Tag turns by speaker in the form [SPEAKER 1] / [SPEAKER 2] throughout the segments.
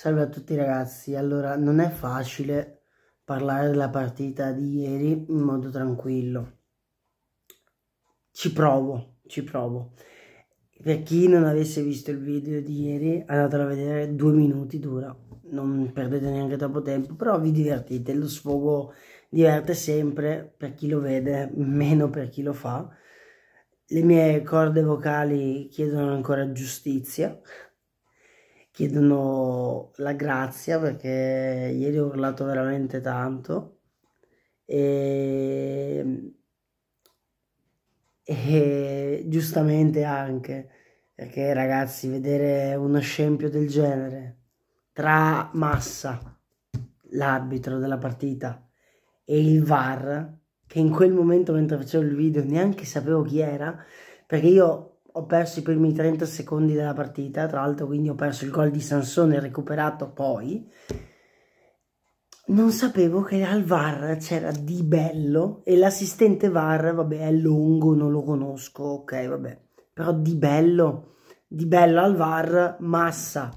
[SPEAKER 1] Salve a tutti ragazzi, allora non è facile parlare della partita di ieri in modo tranquillo. Ci provo, ci provo. Per chi non avesse visto il video di ieri, andatelo a vedere, due minuti dura, non perdete neanche troppo tempo, però vi divertite, lo sfogo diverte sempre per chi lo vede, meno per chi lo fa. Le mie corde vocali chiedono ancora giustizia, chiedono la grazia perché ieri ho urlato veramente tanto e, e giustamente anche perché ragazzi vedere uno scempio del genere tra Massa l'arbitro della partita e il VAR che in quel momento mentre facevo il video neanche sapevo chi era perché io ho perso i primi 30 secondi della partita, tra l'altro quindi ho perso il gol di Sansone recuperato poi. Non sapevo che al VAR c'era Di Bello e l'assistente VAR, vabbè, è lungo, non lo conosco, ok, vabbè. Però Di Bello, Di Bello al VAR, Massa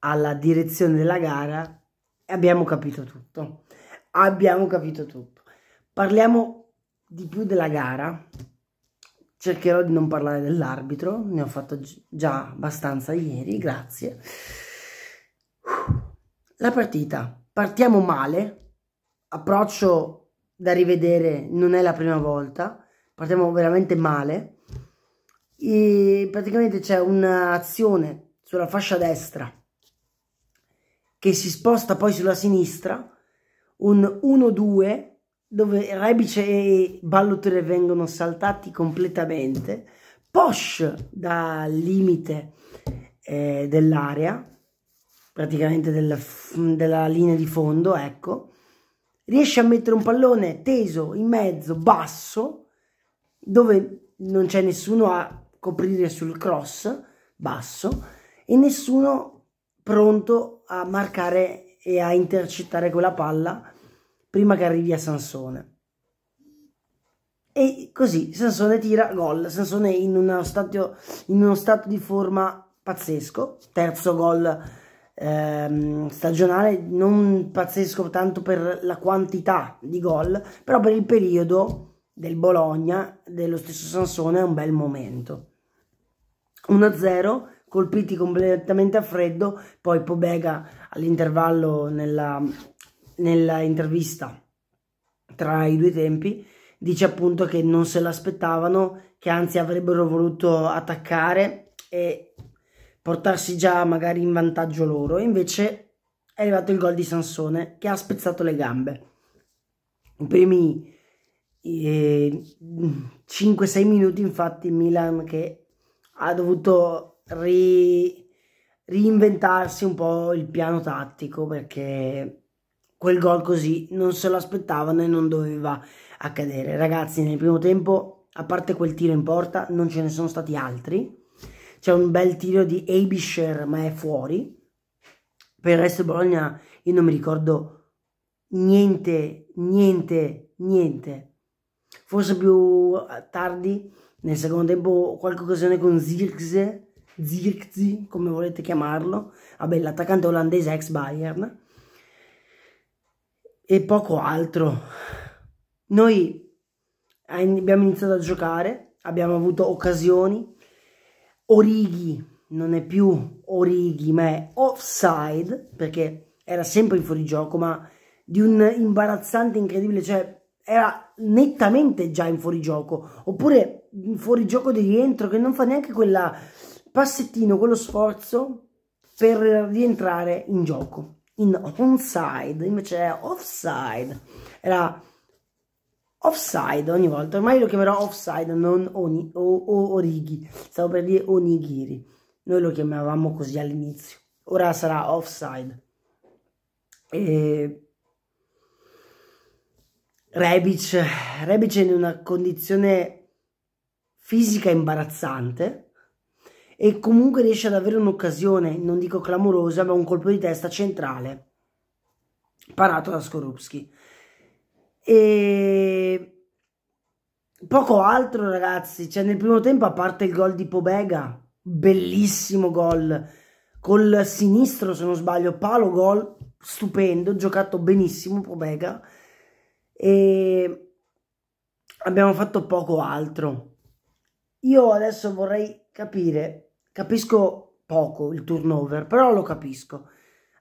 [SPEAKER 1] alla direzione della gara e abbiamo capito tutto. Abbiamo capito tutto. Parliamo di più della gara, cercherò di non parlare dell'arbitro, ne ho fatto già abbastanza ieri, grazie. La partita, partiamo male, approccio da rivedere, non è la prima volta, partiamo veramente male. E praticamente c'è un'azione sulla fascia destra che si sposta poi sulla sinistra, un 1-2 dove Rebic e Ballutre vengono saltati completamente, Posh dal limite eh, dell'area, praticamente della, della linea di fondo, ecco, riesce a mettere un pallone teso in mezzo, basso, dove non c'è nessuno a coprire sul cross basso e nessuno pronto a marcare e a intercettare quella palla prima che arrivi a Sansone. E così Sansone tira gol. Sansone in, uno stato, in uno stato di forma pazzesco, terzo gol ehm, stagionale, non pazzesco tanto per la quantità di gol, però per il periodo del Bologna, dello stesso Sansone, è un bel momento. 1-0, colpiti completamente a freddo, poi Pobega all'intervallo nella nell'intervista tra i due tempi dice appunto che non se l'aspettavano, che anzi avrebbero voluto attaccare e portarsi già magari in vantaggio loro. Invece è arrivato il gol di Sansone che ha spezzato le gambe. I primi eh, 5-6 minuti infatti Milan che ha dovuto ri, reinventarsi un po' il piano tattico perché quel gol così non se lo aspettavano e non doveva accadere. Ragazzi, nel primo tempo, a parte quel tiro in porta, non ce ne sono stati altri. C'è un bel tiro di Abisher, ma è fuori. Per il resto Bologna io non mi ricordo niente, niente, niente. Forse più tardi, nel secondo tempo, qualche occasione con Zirkze, Zirkzi, come volete chiamarlo. Vabbè, l'attaccante olandese ex Bayern e poco altro. Noi eh, abbiamo iniziato a giocare, abbiamo avuto occasioni. Orighi non è più Orighi, ma è offside perché era sempre in fuorigioco, ma di un imbarazzante incredibile, cioè era nettamente già in fuorigioco, oppure in fuorigioco di rientro che non fa neanche quel passettino, quello sforzo per rientrare in gioco in onside, invece è offside, era offside ogni volta, ormai lo chiamerò offside, non oni, o, o, orighi, stavo per dire onigiri, noi lo chiamavamo così all'inizio, ora sarà offside. E... Rebic, Rebic è in una condizione fisica imbarazzante, e comunque riesce ad avere un'occasione, non dico clamorosa, ma un colpo di testa centrale parato da Skorupski. E poco altro, ragazzi. Cioè, nel primo tempo, a parte il gol di Pobega, bellissimo gol col sinistro, se non sbaglio, palo gol stupendo, giocato benissimo Pobega e abbiamo fatto poco altro. Io adesso vorrei capire Capisco poco il turnover, però lo capisco.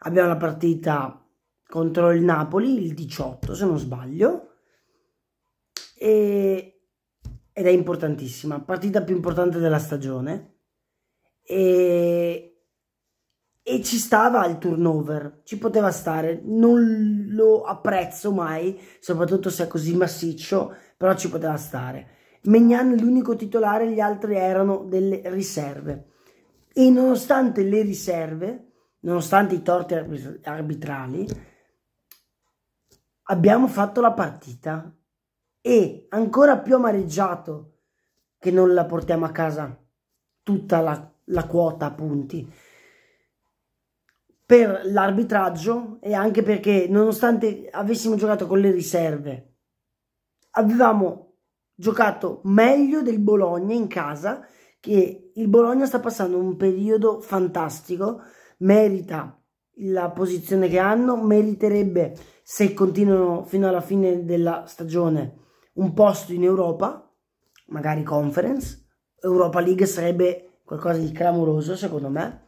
[SPEAKER 1] Abbiamo la partita contro il Napoli il 18, se non sbaglio, e, ed è importantissima, partita più importante della stagione. E e ci stava il turnover, ci poteva stare, non lo apprezzo mai, soprattutto se è così massiccio, però ci poteva stare. Megnan l'unico titolare, gli altri erano delle riserve e nonostante le riserve, nonostante i torti arbitrali, abbiamo fatto la partita e ancora più amareggiato che non la portiamo a casa tutta la, la quota punti per l'arbitraggio e anche perché nonostante avessimo giocato con le riserve avevamo giocato meglio del Bologna in casa che il Bologna sta passando un periodo fantastico, merita la posizione che hanno, meriterebbe se continuano fino alla fine della stagione un posto in Europa, magari Conference, Europa League sarebbe qualcosa di clamoroso secondo me.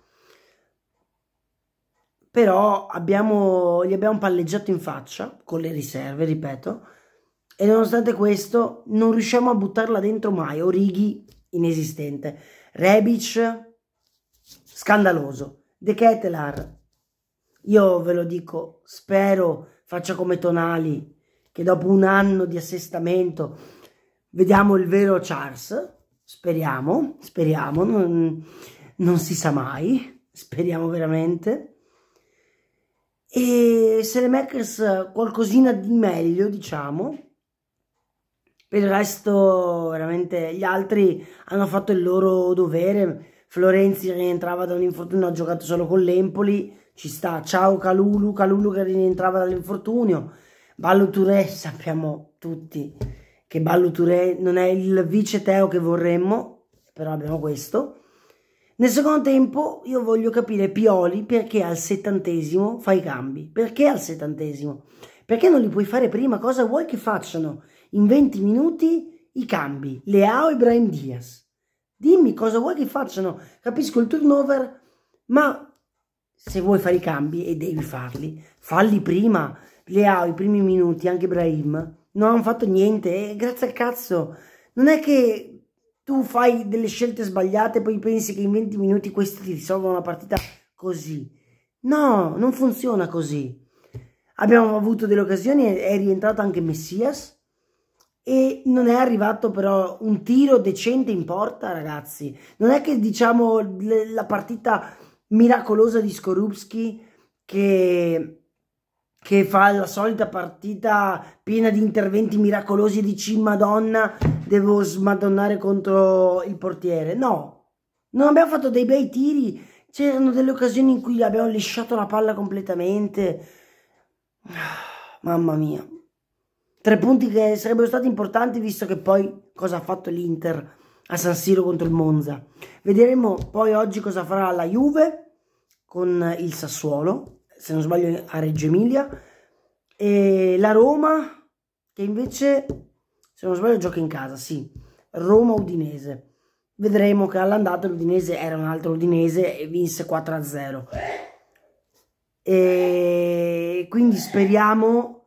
[SPEAKER 1] Però abbiamo, gli abbiamo palleggiato in faccia con le riserve, ripeto, e nonostante questo non riusciamo a buttarla dentro mai. Orighi inesistente. Rebic, scandaloso. De Ketelar, io ve lo dico, spero faccia come Tonali, che dopo un anno di assestamento vediamo il vero Charles, speriamo, speriamo, non, non si sa mai, speriamo veramente. E se le Makers qualcosina di meglio, diciamo, per il resto, veramente, gli altri hanno fatto il loro dovere. Florenzi rientrava da un infortunio, ha giocato solo con l'Empoli. Ci sta, ciao Calulu, Calulu che rientrava dall'infortunio. Ballo Touré, sappiamo tutti che Ballo Touré non è il vice Teo che vorremmo, però abbiamo questo. Nel secondo tempo io voglio capire Pioli perché al settantesimo fa i cambi. Perché al settantesimo? Perché non li puoi fare prima? Cosa vuoi che facciano? in 20 minuti i cambi, Leao e Brahim Diaz. Dimmi cosa vuoi che facciano, capisco il turnover, ma se vuoi fare i cambi, e devi farli, falli prima, Leao i primi minuti, anche Brahim, non hanno fatto niente, e eh, grazie al cazzo, non è che tu fai delle scelte sbagliate e poi pensi che in 20 minuti questi ti risolvono la partita così. No, non funziona così. Abbiamo avuto delle occasioni, è rientrato anche Messias, e non è arrivato però un tiro decente in porta, ragazzi. Non è che diciamo la partita miracolosa di Skorupski che, che fa la solita partita piena di interventi miracolosi e dici Madonna, devo smadonnare contro il portiere. No, non abbiamo fatto dei bei tiri, c'erano delle occasioni in cui abbiamo lisciato la palla completamente. Ah, mamma mia. Tre punti che sarebbero stati importanti visto che poi cosa ha fatto l'Inter a San Siro contro il Monza. Vedremo poi oggi cosa farà la Juve con il Sassuolo, se non sbaglio a Reggio Emilia, e la Roma che invece, se non sbaglio, gioca in casa, sì, Roma-Udinese. Vedremo che all'andata l'Udinese era un altro Udinese e vinse 4-0. E quindi speriamo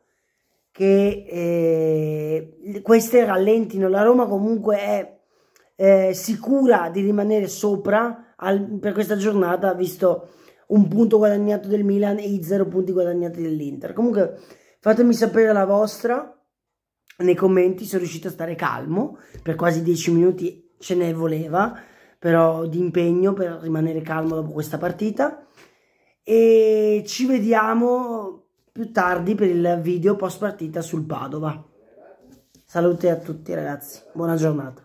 [SPEAKER 1] che eh, queste rallentino. La Roma comunque è eh, sicura di rimanere sopra al, per questa giornata, visto un punto guadagnato del Milan e i zero punti guadagnati dell'Inter. Comunque fatemi sapere la vostra nei commenti, sono riuscito a stare calmo, per quasi dieci minuti ce ne voleva, però di impegno per rimanere calmo dopo questa partita. E ci vediamo più tardi per il video post partita sul Padova. Salute a tutti ragazzi, buona giornata.